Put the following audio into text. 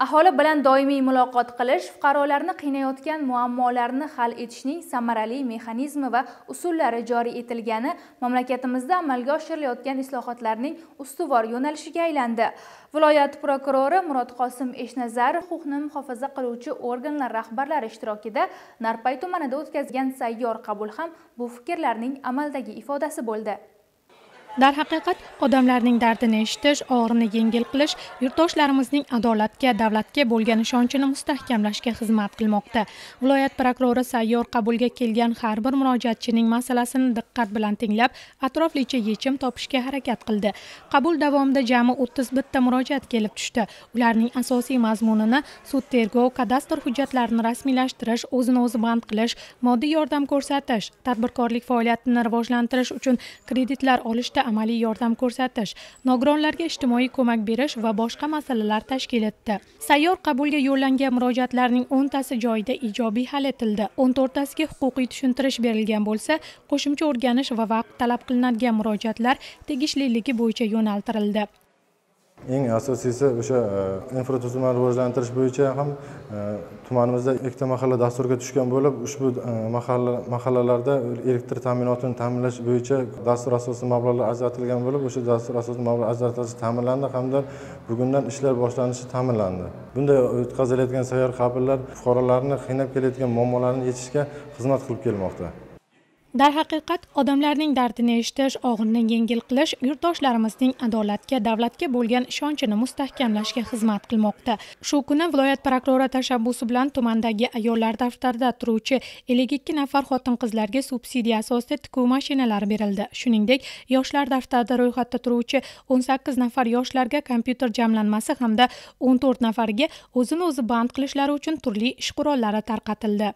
aholi bilan doimiy muloqot qilish fuqarolarni qiynayotgan muammolarni hal etishning samarali mexanizmi va usullari joriy etilgani mamlakatimizda amalga oshirilayotgan islohotlarning ustuvor yo'nalishiga aylandi viloyat prokurori murod qosim eshnazarov huquqni muhofaza qiluvchi organlar rahbarlari ishtirokida narpay tumanida o'tkazgan sayyor qabul ham bu fikrlarning amaldagi ifodasi bo'ldi darhaqiqat odamlarning dardini eshitish og'irini yengil qilish yurtdoshlarimizning adolatga davlatga bo'lgan ishonchini mustahkamlashga xizmat qilmoqda viloyat prokurori sayyor qabulga kelgan har bir murojaatchining masalasini diqqat bilan tinglab atroflicha yechim topishga harakat qildi qabul davomida jami o'ttiz bitta murojaat kelib tushdi ularning asosiy mazmunini sud tergov kadastr hujjatlarini rasmiylashtirish o'zini o'zi band qilish moddiy yordam ko'rsatish tadbirkorlik faoliyatini rivojlantirish uchun kreditlar olishda sohasida amaliy yordam ko'rsatish nogironlarga ijtimoiy ko'mak berish va boshqa masalalar tashkil etdi sayyor qabulga yo'llangan murojaatlarning o'ntasi joyida ijobiy hal etildi o'n to'rttasiga huquqiy tushuntirish berilgan bo'lsa qo'shimcha o'rganish va vaqt talab qilinadigan murojaatlar tegishliligi bo'yicha yo'naltirildi eng asosiysi o'sha e, infratuzilmani rivojlantirish bo'yicha ham e, tumanimizda ikkita mahalla dasturga tushgan bo'lib ushbu e, mahalla mahallalarda elektr ta'minotini ta'minlash bo'yicha dastur asosida mablag'lar ajratilgan bo'lib o'sha dastur asosida mablag' ajratilishi ta'minlandi hamda bugundan ishlar boshlanishi ta'minlandi bunday o'tkazilayotgan sayyor qabullar fuqarolarni qiynab kelayotgan muammolarini yechishga xizmat qilib kelmoqda darhaqiqat odamlarning dardini eshitish og'irni yengil qilish yurtdoshlarimizning adolatga davlatga bo'lgan ishonchini mustahkamlashga xizmat qilmoqda shu kuni viloyat prokurori tashabbusi bilan tumandagi ayollar daftarida turuvchi ellik ikki nafar xotin qizlarga subsidiya asosida tikuv mashinalari berildi shuningdek yoshlar daftarida ro'yxatda turuvchi o'n sakkiz nafar yoshlarga kompyuter jamlanmasi hamda o'n to'rt nafarga o'zini o'zi band qilishlari uchun turli ish qurollari tarqatildi